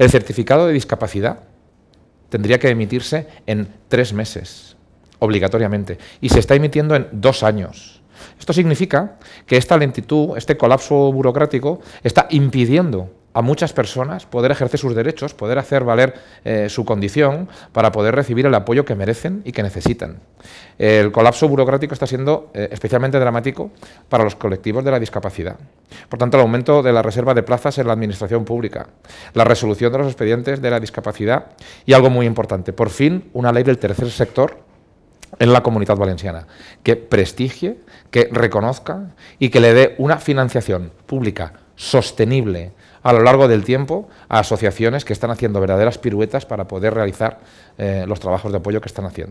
El certificado de discapacidad tendría que emitirse en tres meses, obligatoriamente, y se está emitiendo en dos años. Esto significa que esta lentitud, este colapso burocrático, está impidiendo a muchas personas poder ejercer sus derechos, poder hacer valer eh, su condición para poder recibir el apoyo que merecen y que necesitan. El colapso burocrático está siendo eh, especialmente dramático para los colectivos de la discapacidad. Por tanto, el aumento de la reserva de plazas en la administración pública, la resolución de los expedientes de la discapacidad y algo muy importante, por fin una ley del tercer sector en la comunidad valenciana, que prestigie, que reconozca y que le dé una financiación pública sostenible a lo largo del tiempo a asociaciones que están haciendo verdaderas piruetas para poder realizar eh, los trabajos de apoyo que están haciendo.